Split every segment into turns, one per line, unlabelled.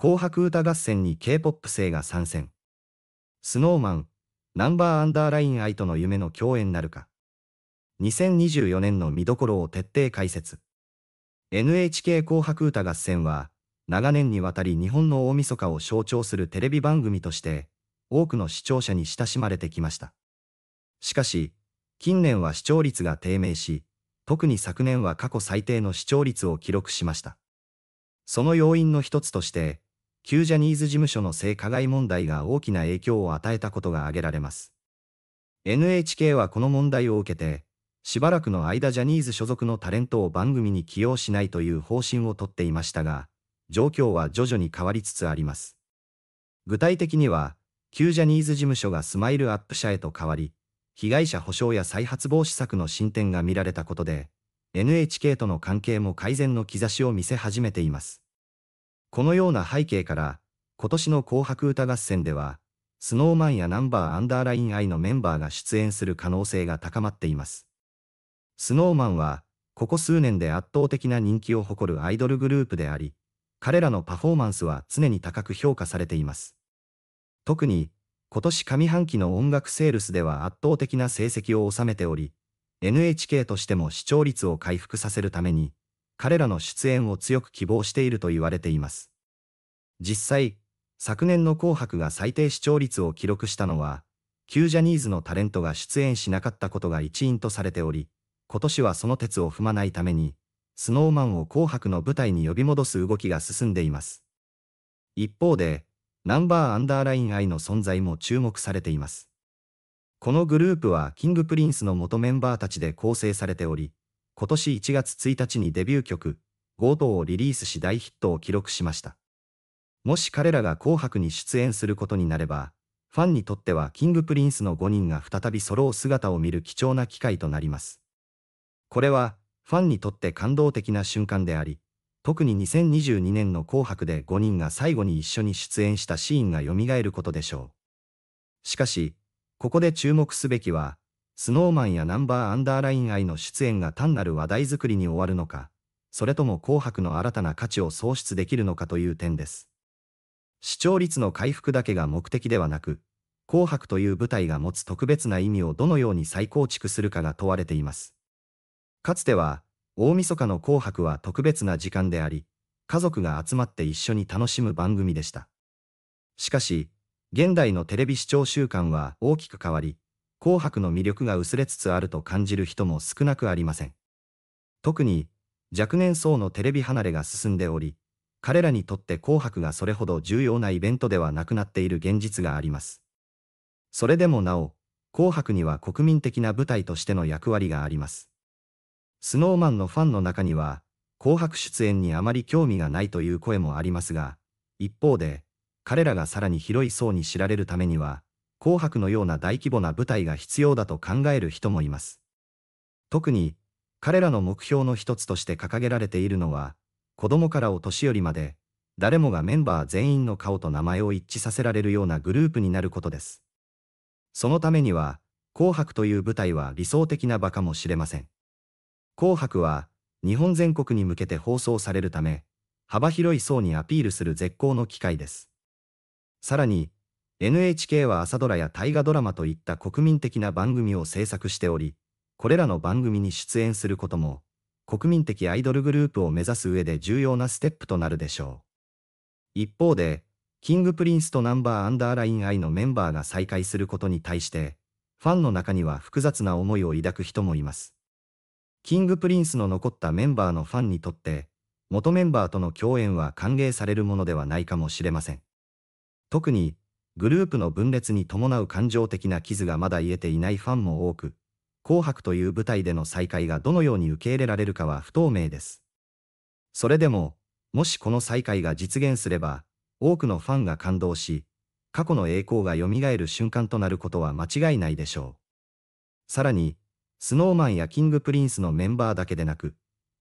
紅白歌合戦に K-POP 勢が参戦。スノーマン、ナンバーアンダーライン愛との夢の共演なるか。2024年の見どころを徹底解説。NHK 紅白歌合戦は、長年にわたり日本の大晦日を象徴するテレビ番組として、多くの視聴者に親しまれてきました。しかし、近年は視聴率が低迷し、特に昨年は過去最低の視聴率を記録しました。その要因の一つとして、旧ジャニーズ事務所の性加害問題が大きな影響を与えたことが挙げられます。NHK はこの問題を受けて、しばらくの間ジャニーズ所属のタレントを番組に起用しないという方針をとっていましたが、状況は徐々に変わりつつあります。具体的には、旧ジャニーズ事務所がスマイルアップ社へと変わり、被害者補償や再発防止策の進展が見られたことで、NHK との関係も改善の兆しを見せ始めています。このような背景から、今年の紅白歌合戦では、スノーマンやナンバーアンダーラインアイのメンバーが出演する可能性が高まっています。スノーマンは、ここ数年で圧倒的な人気を誇るアイドルグループであり、彼らのパフォーマンスは常に高く評価されています。特に、今年上半期の音楽セールスでは圧倒的な成績を収めており、NHK としても視聴率を回復させるために、彼らの出演を強く希望していると言われています。実際、昨年の紅白が最低視聴率を記録したのは、旧ジャニーズのタレントが出演しなかったことが一因とされており、今年はその鉄を踏まないために、スノーマンを紅白の舞台に呼び戻す動きが進んでいます。一方で、ナンバーアンダーライン愛の存在も注目されています。このグループはキングプリンスの元メンバーたちで構成されており、今年1月1日にデビュー曲、ゴードをリリースし大ヒットを記録しました。もし彼らが紅白に出演することになれば、ファンにとってはキングプリンスの5人が再び揃う姿を見る貴重な機会となります。これは、ファンにとって感動的な瞬間であり、特に2022年の紅白で5人が最後に一緒に出演したシーンが蘇ることでしょう。しかし、ここで注目すべきは、スノーマンやナンバーアンダーライン愛の出演が単なる話題作りに終わるのか、それとも紅白の新たな価値を創出できるのかという点です。視聴率の回復だけが目的ではなく、紅白という舞台が持つ特別な意味をどのように再構築するかが問われています。かつては、大晦日の紅白は特別な時間であり、家族が集まって一緒に楽しむ番組でした。しかし、現代のテレビ視聴習慣は大きく変わり、紅白の魅力が薄れつつあると感じる人も少なくありません。特に、若年層のテレビ離れが進んでおり、彼らにとって紅白がそれほど重要なイベントではなくなっている現実があります。それでもなお、紅白には国民的な舞台としての役割があります。スノーマンのファンの中には、紅白出演にあまり興味がないという声もありますが、一方で、彼らがさらに広い層に知られるためには、紅白のような大規模な舞台が必要だと考える人もいます。特に、彼らの目標の一つとして掲げられているのは、子供からお年寄りまで、誰もがメンバー全員の顔と名前を一致させられるようなグループになることです。そのためには、紅白という舞台は理想的な場かもしれません。紅白は、日本全国に向けて放送されるため、幅広い層にアピールする絶好の機会です。さらに、NHK は朝ドラや大河ドラマといった国民的な番組を制作しており、これらの番組に出演することも、国民的アイドルグループを目指す上で重要なステップとなるでしょう。一方で、キングプリンスとナンバーアンダーラインアイのメンバーが再会することに対して、ファンの中には複雑な思いを抱く人もいます。キングプリンスの残ったメンバーのファンにとって、元メンバーとの共演は歓迎されるものではないかもしれません。特に、グループの分裂に伴う感情的な傷がまだ癒えていないファンも多く、紅白という舞台での再会がどのように受け入れられるかは不透明です。それでも、もしこの再会が実現すれば、多くのファンが感動し、過去の栄光が蘇る瞬間となることは間違いないでしょう。さらに、スノーマンやキングプリンスのメンバーだけでなく、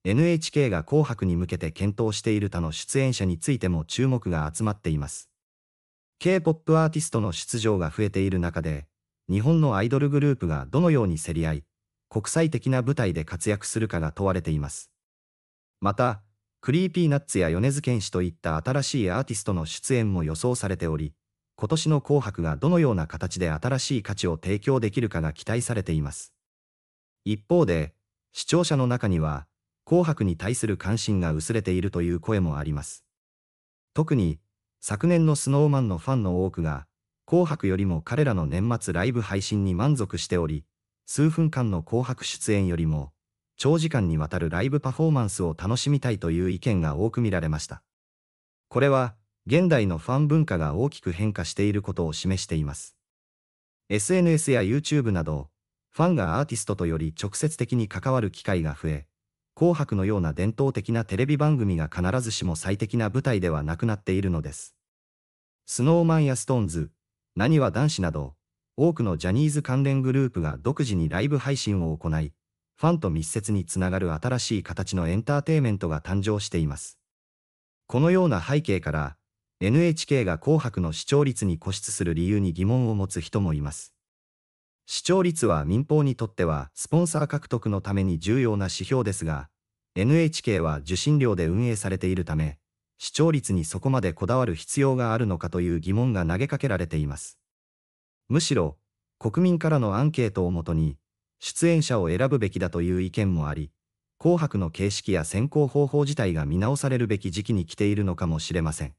NHK が紅白に向けて検討している他の出演者についても注目が集まっています。K-POP アーティストの出場が増えている中で、日本のアイドルグループがどのように競り合い、国際的な舞台で活躍するかが問われています。また、クリーピーナッツや米津玄師といった新しいアーティストの出演も予想されており、今年の紅白がどのような形で新しい価値を提供できるかが期待されています。一方で、視聴者の中には、紅白に対する関心が薄れているという声もあります。特に、昨年の snowman のファンの多くが、紅白よりも彼らの年末ライブ配信に満足しており、数分間の紅白出演よりも、長時間にわたるライブパフォーマンスを楽しみたいという意見が多く見られました。これは、現代のファン文化が大きく変化していることを示しています。SNS や YouTube など、ファンがアーティストとより直接的に関わる機会が増え、紅白のような伝統的なテレビ番組が必ずしも最適な舞台ではなくなっているのです。スノーマンやストーンズ、何は男子など、多くのジャニーズ関連グループが独自にライブ配信を行い、ファンと密接につながる新しい形のエンターテイメントが誕生しています。このような背景から、NHK が紅白の視聴率に固執する理由に疑問を持つ人もいます。視聴率は民放にとってはスポンサー獲得のために重要な指標ですが、NHK は受信料で運営されているため、視聴率にそこまでこだわる必要があるのかという疑問が投げかけられています。むしろ、国民からのアンケートをもとに、出演者を選ぶべきだという意見もあり、紅白の形式や選考方法自体が見直されるべき時期に来ているのかもしれません。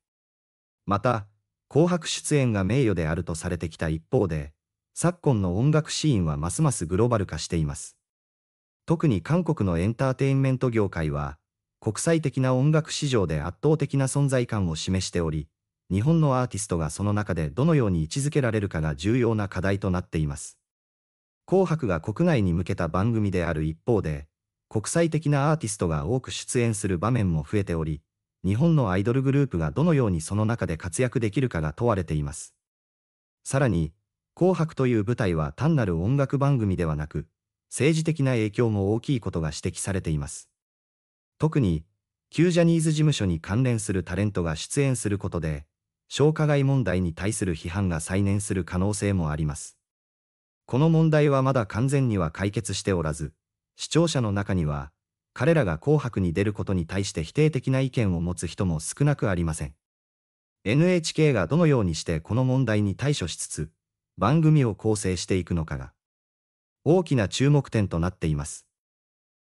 また、紅白出演が名誉であるとされてきた一方で、昨今の音楽シーンはますますグローバル化しています。特に韓国のエンターテインメント業界は、国際的な音楽市場で圧倒的な存在感を示しており、日本のアーティストがその中でどのように位置づけられるかが重要な課題となっています。紅白が国内に向けた番組である一方で、国際的なアーティストが多く出演する場面も増えており、日本のアイドルグループがどのようにその中で活躍できるかが問われています。さらに、紅白という舞台は単なる音楽番組ではなく、政治的な影響も大きいことが指摘されています。特に、旧ジャニーズ事務所に関連するタレントが出演することで、消化外問題に対する批判が再燃する可能性もあります。この問題はまだ完全には解決しておらず、視聴者の中には、彼らが紅白に出ることに対して否定的な意見を持つ人も少なくありません。NHK がどのようにしてこの問題に対処しつつ、番組を構成していくのかが、大きな注目点となっています。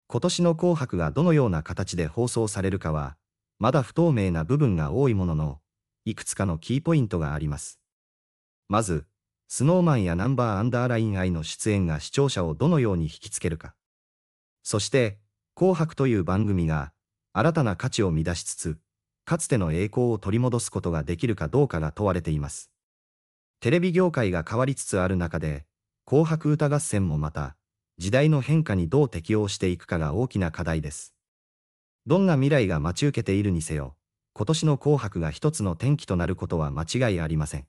今年の紅白がどのような形で放送されるかは、まだ不透明な部分が多いものの、いくつかのキーポイントがあります。まず、スノーマンやナンバーアンダーライン愛の出演が視聴者をどのように引きつけるか。そして、紅白という番組が、新たな価値を見出しつつ、かつての栄光を取り戻すことができるかどうかが問われています。テレビ業界が変わりつつある中で、紅白歌合戦もまた、時代の変化にどう適応していくかが大きな課題です。どんな未来が待ち受けているにせよ、今年の紅白が一つの転機となることは間違いありません。